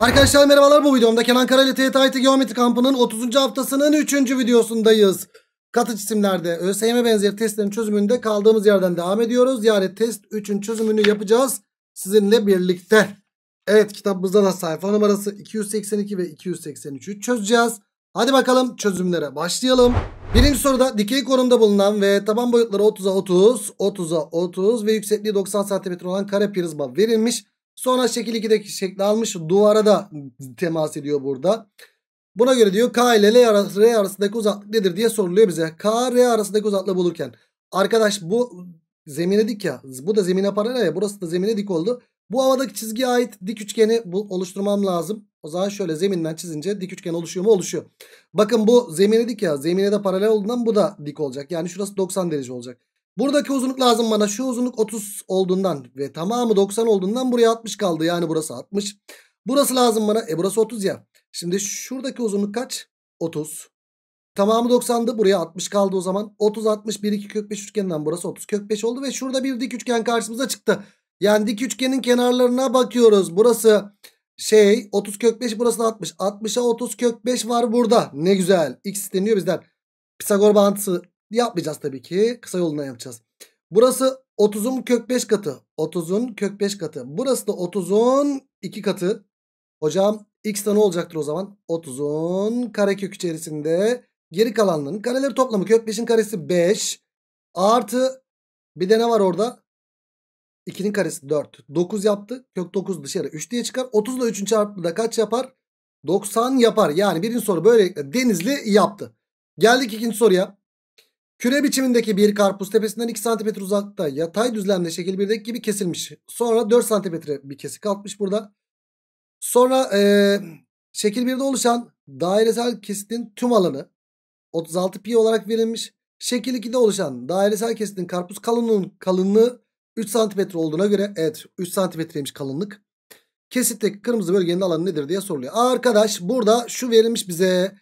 Arkadaşlar merhabalar bu videomda Kenan Karayla TYT Geometri Kampı'nın 30. haftasının 3. videosundayız. Katıç isimlerde ÖSYM benzeri testlerin çözümünde kaldığımız yerden devam ediyoruz. Yani test 3'ün çözümünü yapacağız sizinle birlikte. Evet kitabımızda da sayfa numarası 282 ve 283'ü çözeceğiz. Hadi bakalım çözümlere başlayalım. Birinci soruda dikey konumda bulunan ve taban boyutları 30'a 30, 30'a 30, 30 ve yüksekliği 90 cm olan kare prizma verilmiş. Sonra şekil 2'deki şekli almış duvara da temas ediyor burada. Buna göre diyor K ile L arası, R arasındaki uzaklık nedir diye soruluyor bize. K R arasındaki uzaklığı bulurken. Arkadaş bu zemine dik ya. Bu da zemine paralel ya. Burası da zemine dik oldu. Bu havadaki çizgiye ait dik üçgeni bu, oluşturmam lazım. O zaman şöyle zeminden çizince dik üçgen oluşuyor mu? Oluşuyor. Bakın bu zemine dik ya. Zemine de paralel olduğundan bu da dik olacak. Yani şurası 90 derece olacak. Buradaki uzunluk lazım bana. Şu uzunluk 30 olduğundan ve tamamı 90 olduğundan buraya 60 kaldı. Yani burası 60. Burası lazım bana. E burası 30 ya. Şimdi şuradaki uzunluk kaç? 30. Tamamı 90'dı. Buraya 60 kaldı o zaman. 30 60 1 2 kök 5 üçgeninden burası 30 kök 5 oldu ve şurada bir dik üçgen karşımıza çıktı. Yani dik üçgenin kenarlarına bakıyoruz. Burası şey 30 kök 5 burası da 60. 60'a 30 kök 5 var burada. Ne güzel. X deniyor bizden. Pisagor bağıntısı yapmayacağız tabii ki. Kısa yoluna yapacağız. Burası 30'un kök 5 katı. 30'un kök 5 katı. Burası da 30'un 2 katı. Hocam x de ne olacaktır o zaman? 30'un karekök içerisinde geri kalanların kareleri toplamı. Kök 5'in karesi 5. Artı bir de ne var orada? 2'nin karesi 4. 9 yaptı. Kök 9 dışarı 3 diye çıkar. 30 ile 3'ün çarpımı da kaç yapar? 90 yapar. Yani birinci soru böylelikle Denizli yaptı. Geldik ikinci soruya. Küre biçimindeki bir karpuz tepesinden 2 cm uzakta yatay düzlemde şekil 1'deki gibi kesilmiş. Sonra 4 cm bir kesik atmış burada. Sonra ee, şekil 1'de oluşan dairesel kesitin tüm alanı 36 pi olarak verilmiş. Şekil 2'de oluşan dairesel kesitin karpuz kalınlığının kalınlığı 3 cm olduğuna göre evet 3 cm'ymiş kalınlık. Kesitteki kırmızı bölgenin alanı nedir diye soruluyor. Arkadaş burada şu verilmiş bize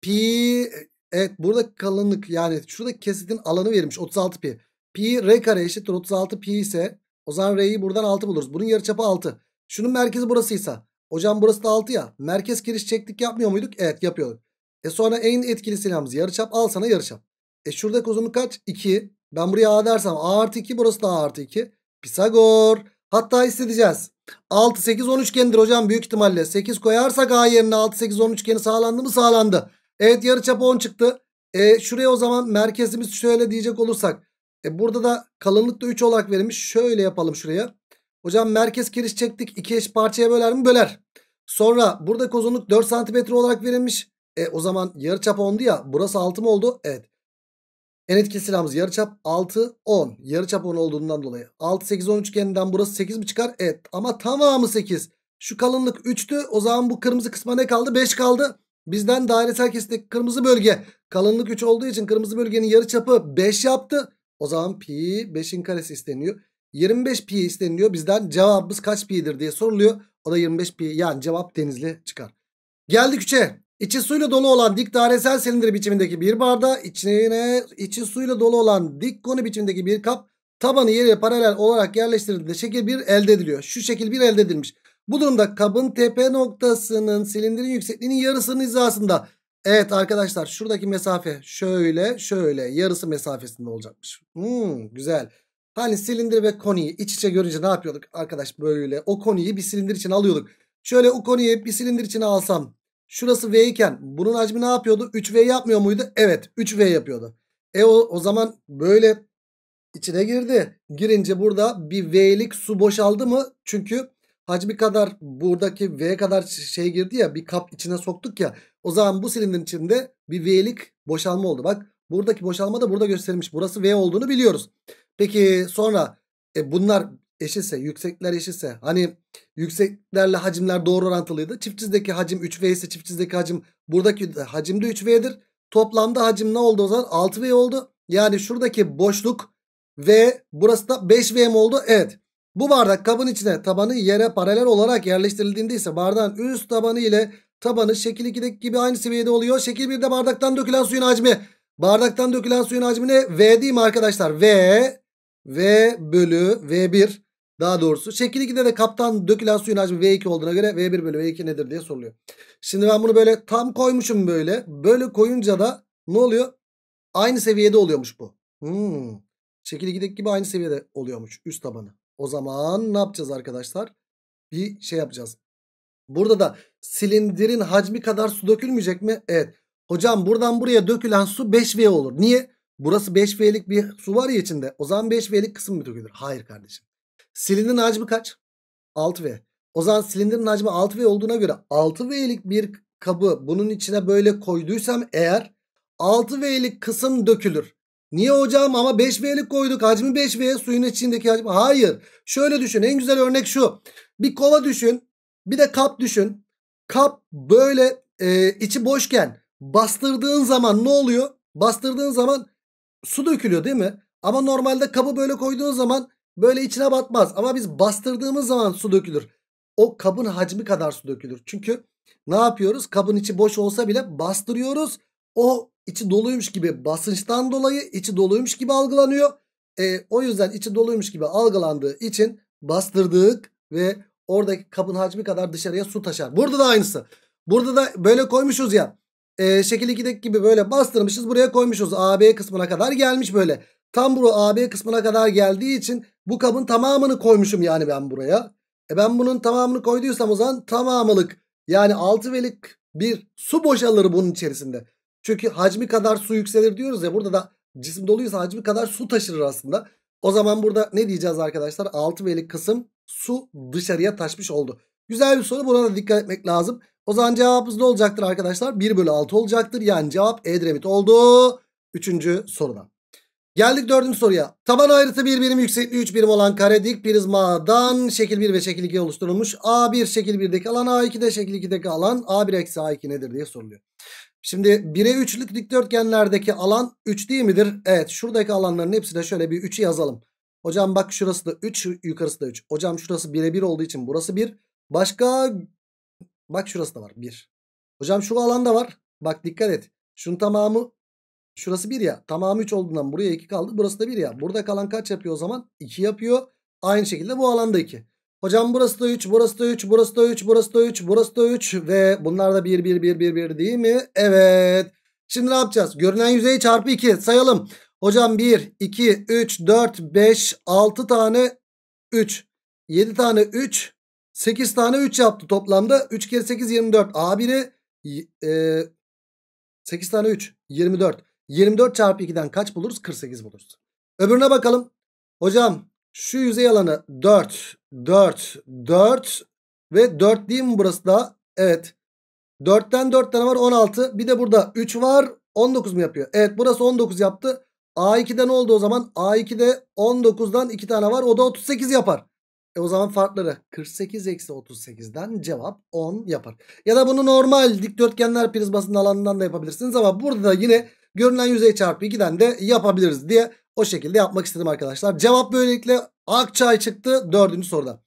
pi Evet burada kalınlık yani şuradaki kesitin alanı verilmiş 36 pi. Pi r kare eşittir 36 pi ise o zaman r'yi buradan 6 buluruz. Bunun yarıçapı 6. Şunun merkezi burasıysa hocam burası da 6 ya. Merkez giriş çektik yapmıyor muyduk? Evet yapıyorduk. E sonra en etkili silahımız yarıçap al sana yarıçap. E şuradaki uzunluk kaç? 2. Ben buraya a dersem a artı 2 burası da a artı 2. Pisagor. Hatta hissedeceğiz. 6 8 10 üçgendir hocam büyük ihtimalle. 8 koyarsak a yerine 6 8 10 üçgeni sağlandı mı? Sağlandı. Evet yarı yarıçapı 10 çıktı. E, şuraya o zaman merkezimiz şöyle diyecek olursak. E, burada da kalınlık da 3 olarak verilmiş. Şöyle yapalım şuraya. Hocam merkez kiriş çektik. 2 eş parçaya böler mi? Böler. Sonra burada uzunluk 4 cm olarak verilmiş. E, o zaman yarı çap 10'du ya. Burası 6 mı oldu? Evet. En etkili silahımız yarıçap 6 10. çap 10 olduğundan dolayı 6 8 10 üçgeninden burası 8 mi çıkar? Evet. Ama tamamı 8. Şu kalınlık 3'tü. O zaman bu kırmızı kısma ne kaldı? 5 kaldı. Bizden dairesel kesinlik kırmızı bölge kalınlık 3 olduğu için kırmızı bölgenin yarı çapı 5 yaptı. O zaman pi 5'in karesi isteniyor. 25 pi isteniyor. Bizden cevabımız kaç pi'dir diye soruluyor. O da 25 pi yani cevap denizli çıkar. Geldik 3'e. İçi suyla dolu olan dik dairesel silindir biçimindeki bir bardağı içine içi suyla dolu olan dik konu biçimindeki bir kap tabanı yere paralel olarak yerleştirildiğinde şekil 1 elde ediliyor. Şu şekil 1 elde edilmiş. Bu durumda kabın tepe noktasının silindirin yüksekliğinin yarısının hizasında. Evet arkadaşlar şuradaki mesafe şöyle şöyle yarısı mesafesinde olacakmış. Hmm, güzel. Hani silindir ve koniyi iç içe görünce ne yapıyorduk arkadaş böyle o koniyi bir silindir için alıyorduk. Şöyle o koniyi bir silindir için alsam şurası V iken bunun hacmi ne yapıyordu? 3V yapmıyor muydu? Evet 3V yapıyordu. E o, o zaman böyle içine girdi. Girince burada bir V'lik su boşaldı mı? Çünkü hacmi kadar buradaki V kadar şey girdi ya bir kap içine soktuk ya. O zaman bu silindirin içinde bir V'lik boşalma oldu. Bak buradaki boşalma da burada gösterilmiş. Burası V olduğunu biliyoruz. Peki sonra e, bunlar eşitse yüksekler eşitse hani yükseklerle hacimler doğru orantılıydı. Çift çizdeki hacim 3V ise çift çizdeki hacim buradaki hacim de 3V'dir. Toplamda hacim ne oldu o zaman? 6V oldu. Yani şuradaki boşluk V burası da 5V mi oldu? Evet. Bu bardak kabın içine tabanı yere paralel olarak yerleştirildiğinde ise bardağın üst tabanı ile tabanı şekil 2'deki gibi aynı seviyede oluyor. Şekil 1'de bardaktan dökülen suyun hacmi. Bardaktan dökülen suyun hacmine V diyeyim arkadaşlar. V, V bölü V1 daha doğrusu. Şekil 2'de de kaptan dökülen suyun hacmi V2 olduğuna göre V1 bölü V2 nedir diye soruluyor. Şimdi ben bunu böyle tam koymuşum böyle. Böyle koyunca da ne oluyor? Aynı seviyede oluyormuş bu. Hmm. Şekil 2'deki gibi aynı seviyede oluyormuş üst tabanı. O zaman ne yapacağız arkadaşlar? Bir şey yapacağız. Burada da silindirin hacmi kadar su dökülmeyecek mi? Evet. Hocam buradan buraya dökülen su 5V olur. Niye? Burası 5V'lik bir su var ya içinde. O zaman 5V'lik kısım mı dökülür? Hayır kardeşim. Silindirin hacmi kaç? 6V. O zaman silindirin hacmi 6V olduğuna göre 6V'lik bir kabı bunun içine böyle koyduysam eğer 6V'lik kısım dökülür. Niye hocam ama 5V'lik koyduk. Hacmi 5V suyun içindeki hacmi. Hayır. Şöyle düşün. En güzel örnek şu. Bir kova düşün. Bir de kap düşün. Kap böyle e, içi boşken bastırdığın zaman ne oluyor? Bastırdığın zaman su dökülüyor değil mi? Ama normalde kabı böyle koyduğun zaman böyle içine batmaz. Ama biz bastırdığımız zaman su dökülür. O kabın hacmi kadar su dökülür. Çünkü ne yapıyoruz? Kabın içi boş olsa bile bastırıyoruz. O içi doluymuş gibi basınçtan dolayı içi doluymuş gibi algılanıyor. E, o yüzden içi doluymuş gibi algılandığı için bastırdık ve oradaki kabın hacmi kadar dışarıya su taşar. Burada da aynısı. Burada da böyle koymuşuz ya. E, şekil 2'deki gibi böyle bastırmışız buraya koymuşuz. AB kısmına kadar gelmiş böyle. Tam bu AB kısmına kadar geldiği için bu kabın tamamını koymuşum yani ben buraya. E ben bunun tamamını koyduysam o zaman tamamılık yani 6 velik bir su boşalır bunun içerisinde. Çünkü hacmi kadar su yükselir diyoruz ya. Burada da cisim doluysa hacmi kadar su taşırır aslında. O zaman burada ne diyeceğiz arkadaşlar? 6 V'lik kısım su dışarıya taşmış oldu. Güzel bir soru. Buna da dikkat etmek lazım. O zaman cevabımız ne olacaktır arkadaşlar? 1 bölü 6 olacaktır. Yani cevap Edremit oldu. Üçüncü soruda. Geldik dördüncü soruya. Taban ayrıtı bir birim yüksekliği 3 birim olan kare dik prizmadan şekil 1 ve şekil 2 oluşturulmuş. A1 şekil 1'deki alan A2'de şekil 2'deki alan A1 eksi A2 nedir diye soruluyor. Şimdi 1'e 3'lük dikdörtgenlerdeki alan 3 değil midir? Evet şuradaki alanların hepsine şöyle bir 3'ü yazalım. Hocam bak şurası da 3 yukarısı da 3. Hocam şurası 1'e 1 olduğu için burası 1. Başka bak şurası da var 1. Hocam şu alanda var. Bak dikkat et. Şunun tamamı şurası 1 ya. Tamamı 3 olduğundan buraya 2 kaldı. Burası da 1 ya. Burada kalan kaç yapıyor o zaman? 2 yapıyor. Aynı şekilde bu alanda 2. Hocam burası da 3, burası da 3, burası da 3, burası da 3, burası da 3 ve bunlar da 1, 1, 1, 1, 1 değil mi? Evet. Şimdi ne yapacağız? Görünen yüzey çarpı 2 sayalım. Hocam 1, 2, 3, 4, 5, 6 tane 3, 7 tane 3, 8 tane 3 yaptı toplamda. 3 kere 8 24. A1'i e, 8 tane 3 24. 24 çarpı 2'den kaç buluruz? 48 buluruz. Öbürüne bakalım. Hocam şu yüzey alanı 4, 4. 4 ve 4 değil mi burası da? Evet. 4'ten 4 tane var 16. Bir de burada 3 var 19 mu yapıyor? Evet burası 19 yaptı. A2'de ne oldu o zaman? A2'de 19'dan 2 tane var. O da 38 yapar. E o zaman farkları 48 eksi 38'den cevap 10 yapar. Ya da bunu normal dikdörtgenler prizmasının alanından da yapabilirsiniz. Ama burada da yine görünen yüzey çarpı 2'den de yapabiliriz diye o şekilde yapmak istedim arkadaşlar. Cevap böylelikle Akçay çıktı dördüncü soruda.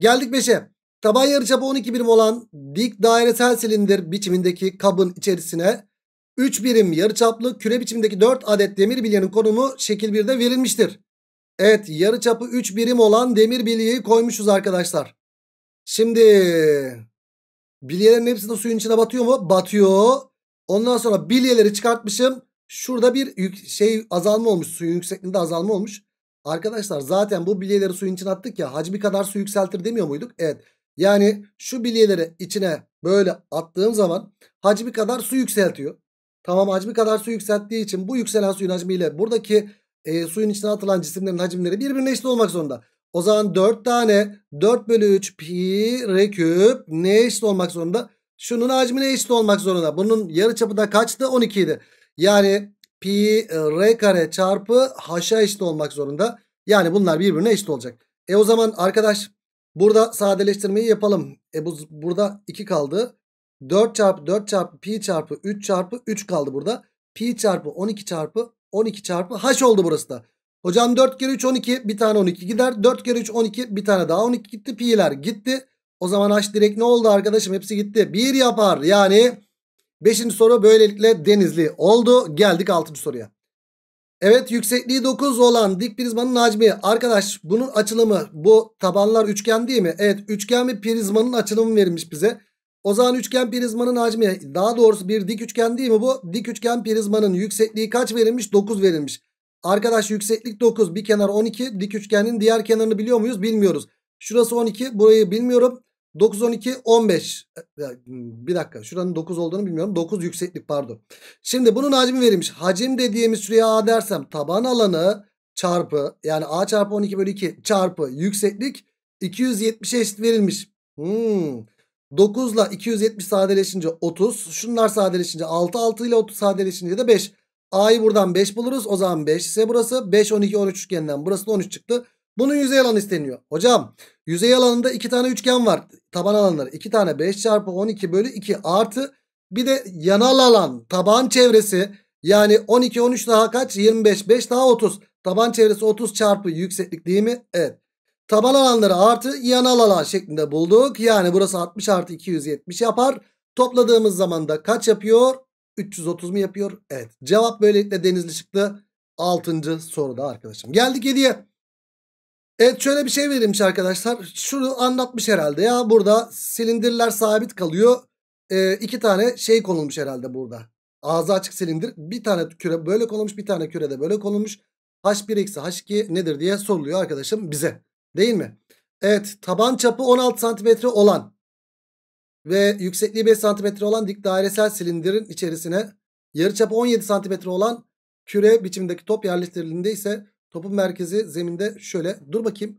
Geldik 5'e. Taban yarıçapı 12 birim olan dik dairesel silindir biçimindeki kabın içerisine 3 birim yarıçaplı küre biçimindeki 4 adet demir bilyenin konumu şekil 1'de verilmiştir. Evet yarıçapı 3 birim olan demir bilyeyi koymuşuz arkadaşlar. Şimdi bilyelerin hepsi de suyun içine batıyor mu? Batıyor. Ondan sonra bilyeleri çıkartmışım. Şurada bir şey azalma olmuş. Suyun yüksekliğinde azalma olmuş. Arkadaşlar zaten bu bilyeleri suyun içine attık ya hacmi kadar su yükseltir demiyor muyduk? Evet. Yani şu bilyeleri içine böyle attığım zaman hacmi kadar su yükseltiyor. Tamam hacmi kadar su yükselttiği için bu yükselen suyun hacmiyle buradaki e, suyun içine atılan cisimlerin hacimleri birbirine eşit olmak zorunda. O zaman 4 tane 4 bölü 3 pi r küp ne eşit olmak zorunda? Şunun hacmine eşit olmak zorunda. Bunun yarıçapı da kaçtı? 12 idi. Yani pi e, r kare çarpı h'a eşit olmak zorunda. Yani bunlar birbirine eşit olacak. E o zaman arkadaş burada sadeleştirmeyi yapalım. E bu, burada 2 kaldı. 4 çarpı 4 çarpı pi çarpı 3 çarpı 3 kaldı burada. Pi çarpı 12 çarpı 12 çarpı h oldu burası da. Hocam 4 kere 3 12 bir tane 12 gider. 4 kere 3 12 bir tane daha 12 gitti. Pi'ler gitti. O zaman h direkt ne oldu arkadaşım? Hepsi gitti. 1 yapar. Yani Beşinci soru böylelikle denizli oldu. Geldik altıncı soruya. Evet yüksekliği 9 olan dik prizmanın hacmi. Arkadaş bunun açılımı bu tabanlar üçgen değil mi? Evet üçgen bir prizmanın açılımı verilmiş bize. O zaman üçgen prizmanın hacmi daha doğrusu bir dik üçgen değil mi bu? Dik üçgen prizmanın yüksekliği kaç verilmiş? 9 verilmiş. Arkadaş yükseklik 9 bir kenar 12 dik üçgenin diğer kenarını biliyor muyuz? Bilmiyoruz. Şurası 12 burayı bilmiyorum. 9, 12, 15. Bir dakika şuranın 9 olduğunu bilmiyorum. 9 yükseklik pardon. Şimdi bunun hacmi verilmiş. Hacim dediğimiz süreye A dersem taban alanı çarpı yani A çarpı 12 bölü 2 çarpı yükseklik 270'e eşit verilmiş. Hmm. 9 ile 270 sadeleşince 30. Şunlar sadeleşince 6. 6 ile 30 sadeleşince de 5. A'yı buradan 5 buluruz. O zaman 5 ise burası. 5, 12, 13 üçgeninden burası da 13 çıktı. Bunun yüzey alanı isteniyor. Hocam yüzey alanında iki tane üçgen var. Taban alanları iki tane 5 çarpı 12 bölü 2 artı bir de yanal alan taban çevresi yani 12 13 daha kaç 25 5 daha 30 taban çevresi 30 çarpı yükseklik değil mi? Evet. Taban alanları artı yanal alan şeklinde bulduk. Yani burası 60 artı 270 yapar. Topladığımız zaman da kaç yapıyor? 330 mu yapıyor? Evet. Cevap böylelikle denizli çıktı. 6. soruda arkadaşım. Geldik 7'ye. Evet şöyle bir şey verilmiş arkadaşlar. Şunu anlatmış herhalde ya. Burada silindirler sabit kalıyor. Ee, iki tane şey konulmuş herhalde burada. Ağzı açık silindir. Bir tane küre böyle konulmuş. Bir tane küre de böyle konulmuş. H1 eksi H2 nedir diye soruluyor arkadaşım bize. Değil mi? Evet taban çapı 16 santimetre olan ve yüksekliği 5 santimetre olan dik dairesel silindirin içerisine yarıçapı 17 santimetre olan küre biçimindeki top yerleştirildiğinde ise Topun merkezi zeminde şöyle. Dur bakayım.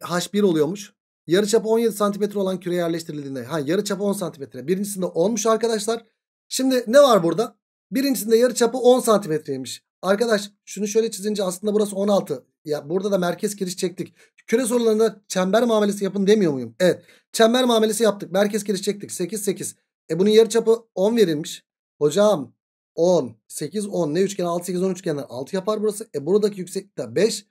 H1 oluyormuş. yarı Yarıçapı 17 santimetre olan küre yerleştirildiğinde. Ha yarı yarıçapı 10 santimetre. Birincisinde 10'muş arkadaşlar. Şimdi ne var burada? Birincisinde yarı çapı 10 santimetreymiş. Arkadaş şunu şöyle çizince aslında burası 16. Ya burada da merkez kiriş çektik. Küre sorularında çember muamelesi yapın demiyor muyum? Evet. Çember muamelesi yaptık. Merkez kiriş çektik. 8 8. E bunun yarı çapı 10 verilmiş. Hocam 10. 8 10. Ne üçgen 6 8 10 üçgenler 6 yapar burası. E buradaki yükseklik de 5.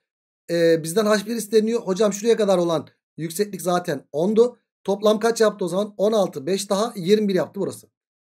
E, bizden H1 isteniyor. Hocam şuraya kadar olan yükseklik zaten 10'du. Toplam kaç yaptı o zaman? 16. 5 daha 21 yaptı burası.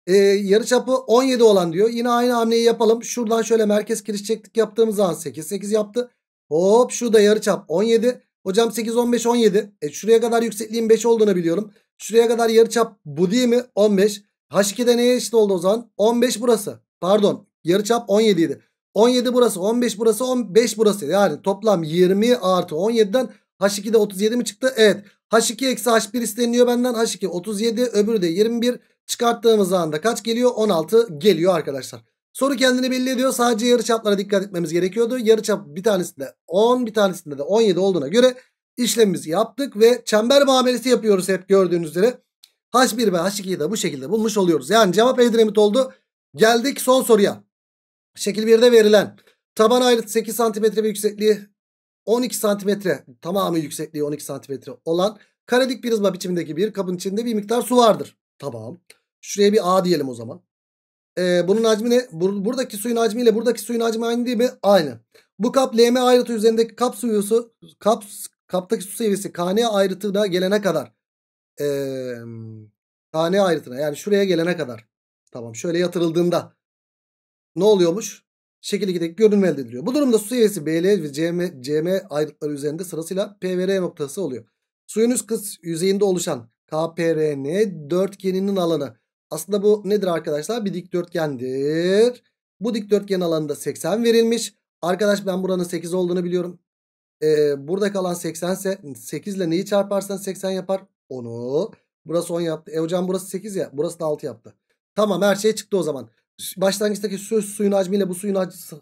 E, yarıçapı 17 olan diyor. Yine aynı hamleyi yapalım. Şuradan şöyle merkez kiriş çektik yaptığımız zaman 8 8 yaptı. Hop şurada yarıçap 17. Hocam 8 15 17. E, şuraya kadar yüksekliğin 5 olduğunu biliyorum. Şuraya kadar yarıçap bu değil mi? 15. H2'de neye eşit oldu o zaman? 15 burası. Pardon yarıçap 17 idi. 17 burası 15 burası 15 burası. Yani toplam 20 artı 17'den H2'de 37 mi çıktı? Evet. H2 eksi H1 isteniyor benden. H2 37 öbürü de 21. Çıkarttığımız anda kaç geliyor? 16 geliyor arkadaşlar. Soru kendini belli ediyor. Sadece yarı çaplara dikkat etmemiz gerekiyordu. Yarı çap bir tanesinde 10 bir tanesinde de 17 olduğuna göre işlemimizi yaptık. Ve çember muamelesi yapıyoruz hep gördüğünüz üzere. H1 ve H2'yi de bu şekilde bulmuş oluyoruz. Yani cevap Edremit oldu. Geldik son soruya. Şekil 1'de verilen taban ayrıtı 8 cm ve yüksekliği 12 cm tamamı yüksekliği 12 cm olan karedik prizma biçimindeki bir kabın içinde bir miktar su vardır. Tamam. Şuraya bir A diyelim o zaman. Ee, bunun hacmi ne? Bur buradaki suyun hacmi ile buradaki suyun hacmi aynı değil mi? Aynı. Bu kap LM ayrıtı üzerindeki kap suyusu kap, kaptaki su seviyesi KN ayrıtına gelene kadar ee, KN ayrıtına yani şuraya gelene kadar Tamam şöyle yatırıldığında ne oluyormuş? Şekil 2'deki görünme elde ediliyor. Bu durumda su seviyesi BL ve CM, CM ayrıkları üzerinde sırasıyla PVR noktası oluyor. Suyun üst kıs yüzeyinde oluşan KPRN dörtgeninin alanı. Aslında bu nedir arkadaşlar? Bir dikdörtgendir. Bu dikdörtgen alanında 80 verilmiş. Arkadaş ben buranın 8 olduğunu biliyorum. Ee, burada kalan 80 ise 8 ile neyi çarparsan 80 yapar? 10'u. Burası 10 yaptı. E hocam burası 8 ya. Burası da 6 yaptı. Tamam her şey çıktı o zaman. Başlangıçtaki söz suyun hacmiyle bu suyun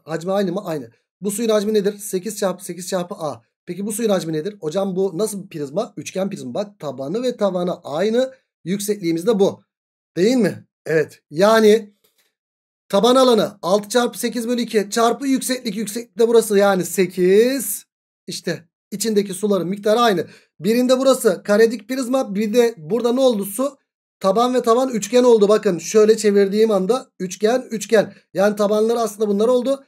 hacmi aynı mı? Aynı. Bu suyun hacmi nedir? 8 çarpı 8 çarpı A. Peki bu suyun hacmi nedir? Hocam bu nasıl bir prizma? Üçgen prizma. Bak tabanı ve tavanı aynı. Yüksekliğimiz de bu. Değil mi? Evet. Yani taban alanı 6 çarpı 8 bölü 2 çarpı yükseklik. Yükseklik de burası yani 8. İşte içindeki suların miktarı aynı. Birinde burası karedik prizma. Bir de burada ne oldu su? Taban ve taban üçgen oldu. Bakın şöyle çevirdiğim anda üçgen üçgen. Yani tabanları aslında bunlar oldu.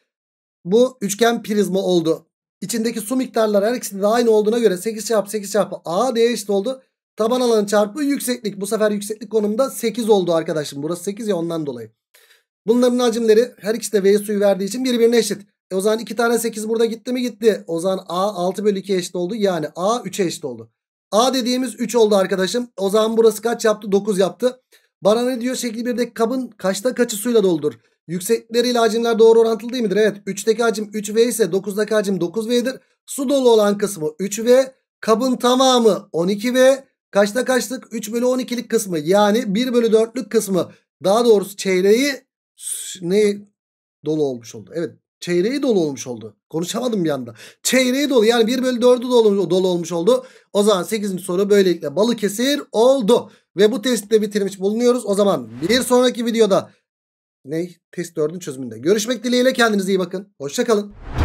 Bu üçgen prizma oldu. İçindeki su miktarları her ikisinde de aynı olduğuna göre 8 çarpı 8 çarpı A değişti oldu. Taban alanı çarpı yükseklik. Bu sefer yükseklik konumda 8 oldu arkadaşım. Burası 8 ya ondan dolayı. Bunların hacimleri her ikisi de V suyu verdiği için birbirine eşit. E o zaman 2 tane 8 burada gitti mi gitti. O zaman A 6 bölü 2 eşit oldu. Yani A 3'e eşit oldu. A dediğimiz 3 oldu arkadaşım. O zaman burası kaç yaptı? 9 yaptı. Bana ne diyor? Şekli 1'deki kabın kaçta kaçı suyla doludur? Yüksekleriyle hacimler doğru orantılı değil midir? Evet. 3'teki hacim 3V ise 9'daki hacim 9V'dir. Su dolu olan kısmı 3V. Kabın tamamı 12V. Kaçta kaçlık? 3 bölü 12'lik kısmı. Yani 1 bölü 4'lük kısmı. Daha doğrusu çeyreği ne dolu olmuş oldu. Evet Çeyreği dolu olmuş oldu. Konuşamadım bir anda. Çeyreği dolu yani 1 bölü 4'ü dolu, dolu olmuş oldu. O zaman 8. soru böylelikle Balıkesir oldu. Ve bu de bitirmiş bulunuyoruz. O zaman bir sonraki videoda ne? Test 4'ün çözümünde. Görüşmek dileğiyle kendinize iyi bakın. Hoşçakalın.